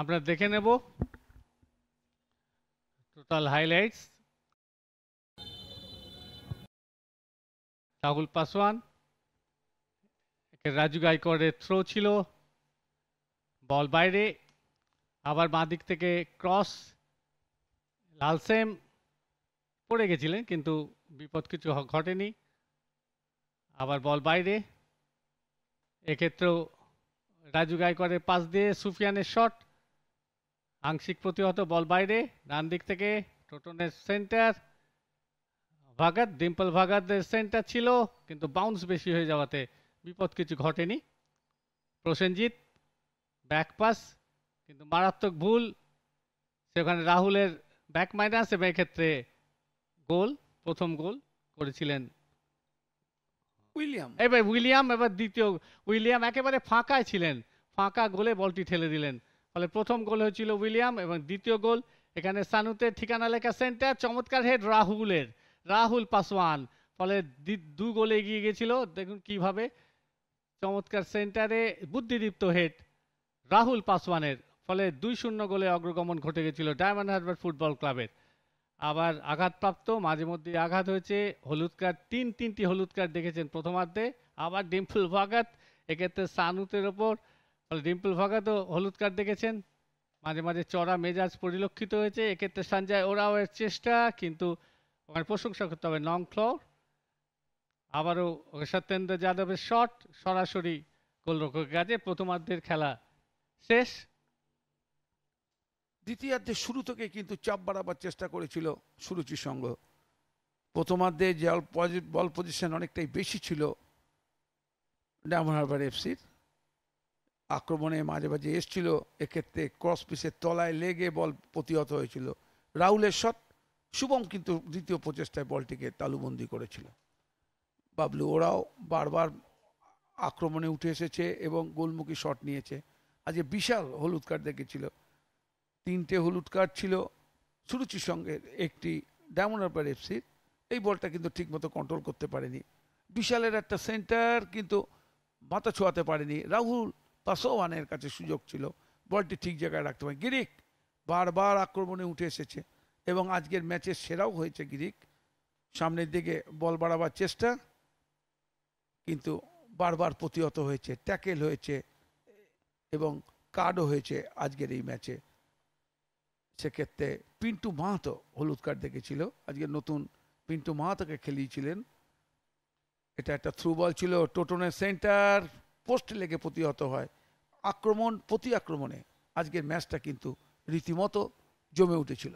আমরা দেখে নেব টোটাল হাইলাইটস রাহুল পাসওয়ান রাজু গাইকরের থ্রো ছিল বল বাইরে আবার বাঁ দিক থেকে ক্রস লালসেম পড়ে গেছিলেন কিন্তু বিপদ কিছু ঘটেনি আবার বল বাইরে এক্ষেত্রেও রাজু গাইকরের পাশ দিয়ে সুফিয়ানের শট আংশিক প্রতিহত বল বাইরে ডান দিক থেকে টোটনের সেন্টার ভাগাত ডিম্পল ভাগাতের সেন্টার ছিল কিন্তু বাউন্স বেশি হয়ে যাওয়াতে বিপদ কিছু ঘটেনি প্রসেনজিৎ ব্যাক পাস কিন্তু মারাত্মক ভুল সেখানে রাহুলের ব্যাক মাইনাস এবং ক্ষেত্রে গোল প্রথম গোল করেছিলেন উইলিয়াম এবার উইলিয়াম এবার দ্বিতীয় উইলিয়াম একেবারে ফাঁকায় ছিলেন ফাঁকা গোলে বলটি ঠেলে দিলেন ফলে প্রথম গোল হয়েছিল উইলিয়াম এবং দ্বিতীয় গোল এখানে সানুতের ঠিকানা লেখা সেন্টার চমৎকার হেড রাহুলের রাহুল পাসওয়ান ফলে দু গোলে এগিয়ে গেছিল দেখুন কিভাবে চমৎকার সেন্টারে বুদ্ধিদীপ্ত হেড রাহুল পাসওয়ানের ফলে দুই শূন্য গোলে অগ্রগমন ঘটে গেছিল ডায়মন্ড হারবার ফুটবল ক্লাবের আবার আঘাতপ্রাপ্ত মাঝে মধ্যে আঘাত হয়েছে হলুদ কার্ড তিন তিনটি হলুদ কার্ড দেখেছেন প্রথমার্ধে আবার ডিম্পল ভাগাত এক্ষেত্রে সানুতের ওপর ডিম্পল ভাগা তো হলুদ কার্ড দেখেছেন মাঝে মাঝে চড়া মেজাজ পরিলক্ষিত হয়েছে এক্ষেত্রে সঞ্জয় ওরাও এর চেষ্টা কিন্তু ওখানে প্রশংসা করতে হবে নং ফ্লোর আবারও সত্যেন্দ্র যাদবের শট সরাসরি গোলরক্ষকের কাছে প্রথমার্ধের খেলা শেষ দ্বিতীয়ার্ধে শুরু থেকে কিন্তু চাপ বাড়াবার চেষ্টা করেছিল সুরুচি সঙ্গ প্রথমার্ধে জল বল পজিশন অনেকটাই বেশি ছিল ডায়মন্ড হারবার এফসির আক্রমণে মাঝে মাঝে এসছিল এক্ষেত্রে ক্রস পিসের তলায় লেগে বল প্রতিহত হয়েছিল রাহুলের শট শুভম কিন্তু দ্বিতীয় প্রচেষ্টায় বলটিকে তালুবন্দি করেছিল বাবলু ওরাও বারবার আক্রমণে উঠে এসেছে এবং গোলমুখী শট নিয়েছে আজকে বিশাল হলুদ কার্ড দেখেছিল তিনটে হলুদ কার্ড ছিল সুরুচির সঙ্গে একটি ডায়মন্ড হারবার এফসির এই বলটা কিন্তু ঠিকমতো কন্ট্রোল করতে পারেনি বিশালের একটা সেন্টার কিন্তু মাথা ছোঁয়াতে পারেনি রাহুল পাসোয়ানের কাছে সুযোগ ছিল বলটি ঠিক জায়গায় রাখতে পারে গিরিক বারবার আক্রমণে উঠে এসেছে এবং আজকের ম্যাচে সেরাও হয়েছে গিরিক সামনের দিকে বল বাড়াবার চেষ্টা কিন্তু বারবার প্রতিহত হয়েছে ট্যাকেল হয়েছে এবং কার্ডও হয়েছে আজকের এই ম্যাচে সেক্ষেত্রে পিন্টু মাহাতো হলুদ কার্ড দেখেছিল আজকে নতুন পিন্টু মাহাতোকে খেলিয়েছিলেন এটা একটা থ্রু বল ছিল টোটনের সেন্টার পোস্ট লেগে প্রতিহত হয় আক্রমণ প্রতি আক্রমণে আজকের ম্যাচটা কিন্তু রীতিমতো জমে উঠেছিল